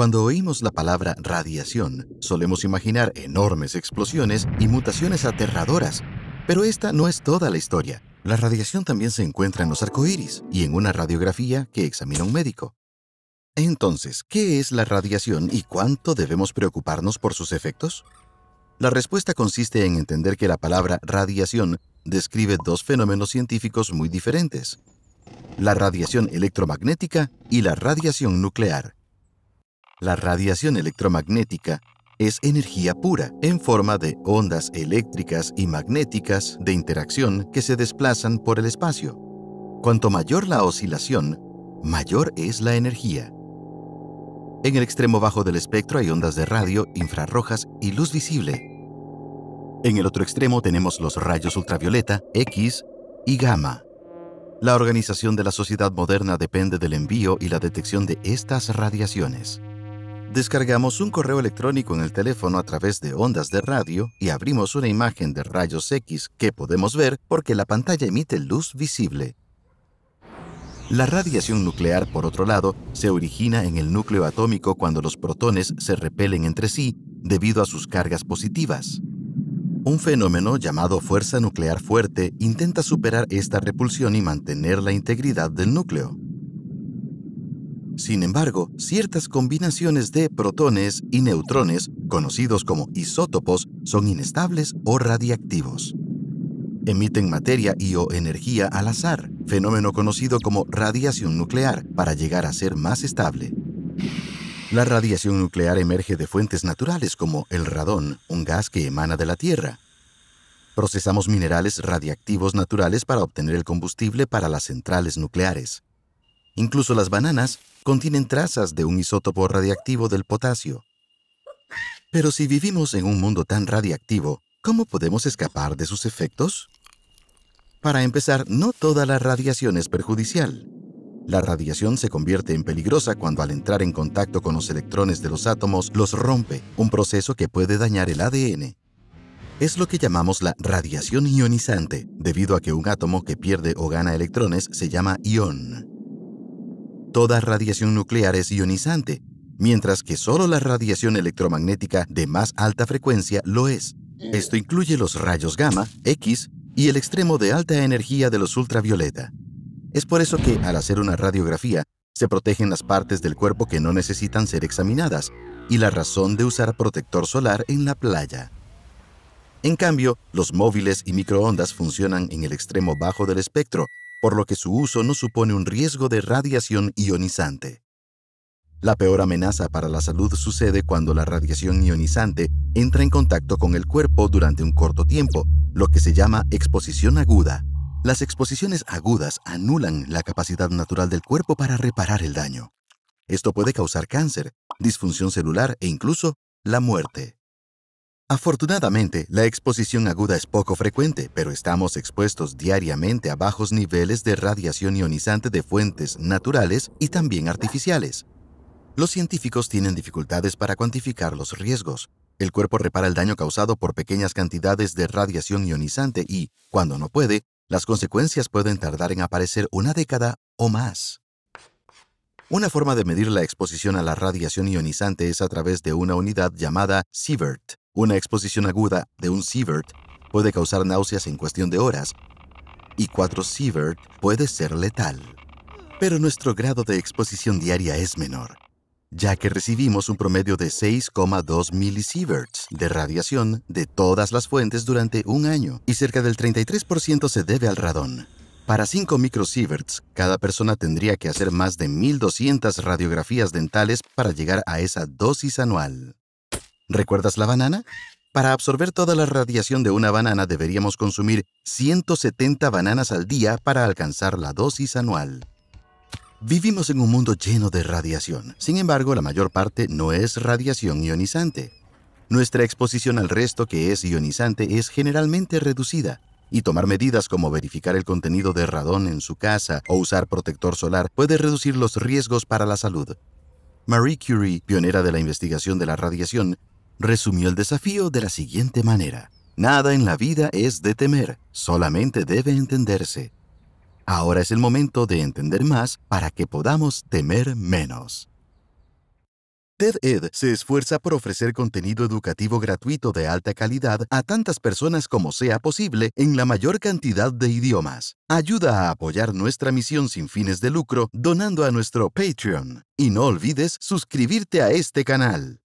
Cuando oímos la palabra radiación, solemos imaginar enormes explosiones y mutaciones aterradoras, pero esta no es toda la historia. La radiación también se encuentra en los arcoíris y en una radiografía que examina un médico. Entonces, ¿qué es la radiación y cuánto debemos preocuparnos por sus efectos? La respuesta consiste en entender que la palabra radiación describe dos fenómenos científicos muy diferentes, la radiación electromagnética y la radiación nuclear. La radiación electromagnética es energía pura, en forma de ondas eléctricas y magnéticas de interacción que se desplazan por el espacio. Cuanto mayor la oscilación, mayor es la energía. En el extremo bajo del espectro hay ondas de radio, infrarrojas y luz visible. En el otro extremo tenemos los rayos ultravioleta, X y gamma. La organización de la sociedad moderna depende del envío y la detección de estas radiaciones. Descargamos un correo electrónico en el teléfono a través de ondas de radio y abrimos una imagen de rayos X que podemos ver porque la pantalla emite luz visible. La radiación nuclear, por otro lado, se origina en el núcleo atómico cuando los protones se repelen entre sí debido a sus cargas positivas. Un fenómeno llamado fuerza nuclear fuerte intenta superar esta repulsión y mantener la integridad del núcleo. Sin embargo, ciertas combinaciones de protones y neutrones, conocidos como isótopos, son inestables o radiactivos. Emiten materia y o energía al azar, fenómeno conocido como radiación nuclear, para llegar a ser más estable. La radiación nuclear emerge de fuentes naturales como el radón, un gas que emana de la Tierra, Procesamos minerales radiactivos naturales para obtener el combustible para las centrales nucleares. Incluso las bananas contienen trazas de un isótopo radiactivo del potasio. Pero si vivimos en un mundo tan radiactivo, ¿cómo podemos escapar de sus efectos? Para empezar, no toda la radiación es perjudicial. La radiación se convierte en peligrosa cuando al entrar en contacto con los electrones de los átomos los rompe, un proceso que puede dañar el ADN. Es lo que llamamos la radiación ionizante, debido a que un átomo que pierde o gana electrones se llama ion toda radiación nuclear es ionizante, mientras que solo la radiación electromagnética de más alta frecuencia lo es. Esto incluye los rayos gamma, X, y el extremo de alta energía de los ultravioleta. Es por eso que, al hacer una radiografía, se protegen las partes del cuerpo que no necesitan ser examinadas, y la razón de usar protector solar en la playa. En cambio, los móviles y microondas funcionan en el extremo bajo del espectro, por lo que su uso no supone un riesgo de radiación ionizante. La peor amenaza para la salud sucede cuando la radiación ionizante entra en contacto con el cuerpo durante un corto tiempo, lo que se llama exposición aguda. Las exposiciones agudas anulan la capacidad natural del cuerpo para reparar el daño. Esto puede causar cáncer, disfunción celular e incluso la muerte. Afortunadamente, la exposición aguda es poco frecuente, pero estamos expuestos diariamente a bajos niveles de radiación ionizante de fuentes naturales y también artificiales. Los científicos tienen dificultades para cuantificar los riesgos. El cuerpo repara el daño causado por pequeñas cantidades de radiación ionizante y, cuando no puede, las consecuencias pueden tardar en aparecer una década o más. Una forma de medir la exposición a la radiación ionizante es a través de una unidad llamada Sievert una exposición aguda de un sievert puede causar náuseas en cuestión de horas y 4 sievert puede ser letal. Pero nuestro grado de exposición diaria es menor, ya que recibimos un promedio de 6,2 milisieverts de radiación de todas las fuentes durante un año y cerca del 33% se debe al radón. Para 5 microsieverts, cada persona tendría que hacer más de 1.200 radiografías dentales para llegar a esa dosis anual. ¿Recuerdas la banana? Para absorber toda la radiación de una banana deberíamos consumir 170 bananas al día para alcanzar la dosis anual. Vivimos en un mundo lleno de radiación. Sin embargo, la mayor parte no es radiación ionizante. Nuestra exposición al resto que es ionizante es generalmente reducida, y tomar medidas como verificar el contenido de radón en su casa o usar protector solar puede reducir los riesgos para la salud. Marie Curie, pionera de la investigación de la radiación, resumió el desafío de la siguiente manera. Nada en la vida es de temer, solamente debe entenderse. Ahora es el momento de entender más para que podamos temer menos. TED-Ed se esfuerza por ofrecer contenido educativo gratuito de alta calidad a tantas personas como sea posible en la mayor cantidad de idiomas. Ayuda a apoyar nuestra misión sin fines de lucro donando a nuestro Patreon. Y no olvides suscribirte a este canal.